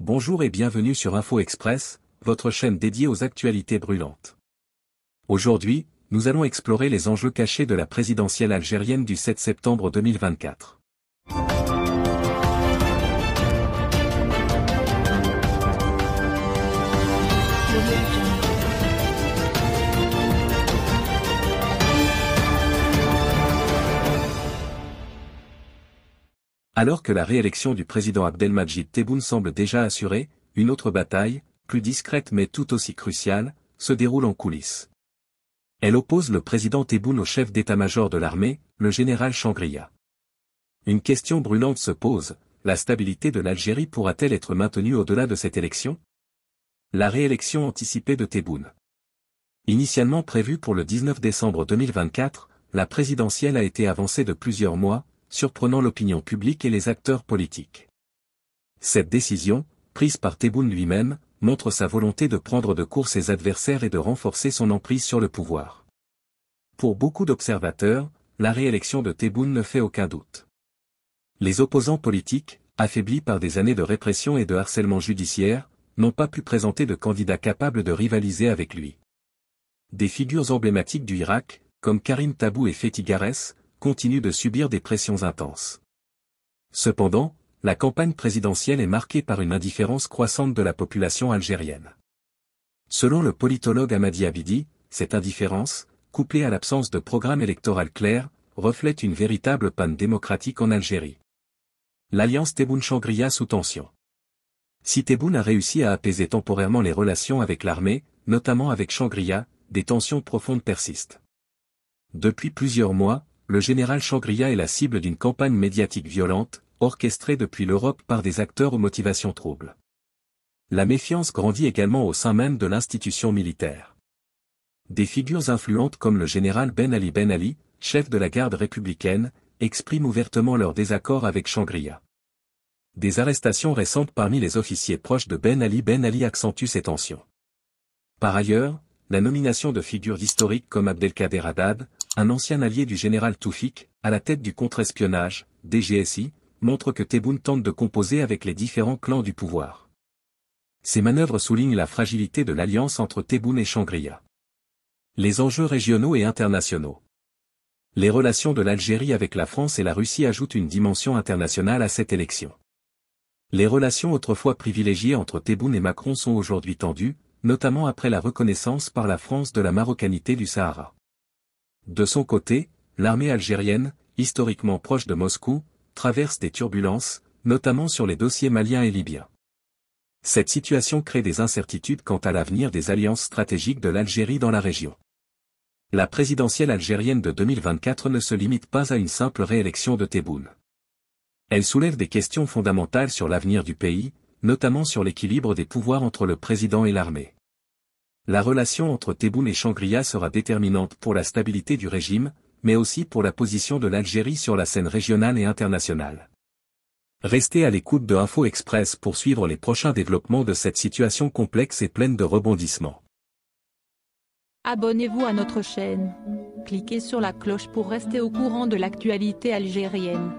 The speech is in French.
Bonjour et bienvenue sur Info Express, votre chaîne dédiée aux actualités brûlantes. Aujourd'hui, nous allons explorer les enjeux cachés de la présidentielle algérienne du 7 septembre 2024. Alors que la réélection du président Abdelmajid Tebboune semble déjà assurée, une autre bataille, plus discrète mais tout aussi cruciale, se déroule en coulisses. Elle oppose le président Tebboune au chef d'état-major de l'armée, le général Changria. Une question brûlante se pose, la stabilité de l'Algérie pourra-t-elle être maintenue au-delà de cette élection La réélection anticipée de Tebboune. Initialement prévue pour le 19 décembre 2024, la présidentielle a été avancée de plusieurs mois, surprenant l'opinion publique et les acteurs politiques. Cette décision, prise par Tebboune lui-même, montre sa volonté de prendre de court ses adversaires et de renforcer son emprise sur le pouvoir. Pour beaucoup d'observateurs, la réélection de Tebboune ne fait aucun doute. Les opposants politiques, affaiblis par des années de répression et de harcèlement judiciaire, n'ont pas pu présenter de candidats capables de rivaliser avec lui. Des figures emblématiques du Irak, comme Karim Tabou et Fethi Gares, continue de subir des pressions intenses. Cependant, la campagne présidentielle est marquée par une indifférence croissante de la population algérienne. Selon le politologue Amadi Abidi, cette indifférence, couplée à l'absence de programme électoral clair, reflète une véritable panne démocratique en Algérie. L'alliance Tebboune-Changria sous tension. Si Tebboune a réussi à apaiser temporairement les relations avec l'armée, notamment avec Changria, des tensions profondes persistent. Depuis plusieurs mois, le général Changria est la cible d'une campagne médiatique violente, orchestrée depuis l'Europe par des acteurs aux motivations troubles. La méfiance grandit également au sein même de l'institution militaire. Des figures influentes comme le général Ben Ali Ben Ali, chef de la garde républicaine, expriment ouvertement leur désaccord avec Shangria. Des arrestations récentes parmi les officiers proches de Ben Ali Ben Ali accentuent ces tensions. Par ailleurs, la nomination de figures historiques comme Abdelkader Haddad, un ancien allié du général Toufik, à la tête du contre-espionnage, DGSI, montre que Tebboune tente de composer avec les différents clans du pouvoir. Ces manœuvres soulignent la fragilité de l'alliance entre Tebboune et shangri Les enjeux régionaux et internationaux. Les relations de l'Algérie avec la France et la Russie ajoutent une dimension internationale à cette élection. Les relations autrefois privilégiées entre Tebboune et Macron sont aujourd'hui tendues, notamment après la reconnaissance par la France de la marocanité du Sahara. De son côté, l'armée algérienne, historiquement proche de Moscou, traverse des turbulences, notamment sur les dossiers maliens et libyens. Cette situation crée des incertitudes quant à l'avenir des alliances stratégiques de l'Algérie dans la région. La présidentielle algérienne de 2024 ne se limite pas à une simple réélection de Tebboune. Elle soulève des questions fondamentales sur l'avenir du pays, notamment sur l'équilibre des pouvoirs entre le président et l'armée la relation entre Tebboune et shangri sera déterminante pour la stabilité du régime, mais aussi pour la position de l'Algérie sur la scène régionale et internationale. Restez à l'écoute de Info Express pour suivre les prochains développements de cette situation complexe et pleine de rebondissements. Abonnez-vous à notre chaîne. Cliquez sur la cloche pour rester au courant de l'actualité algérienne.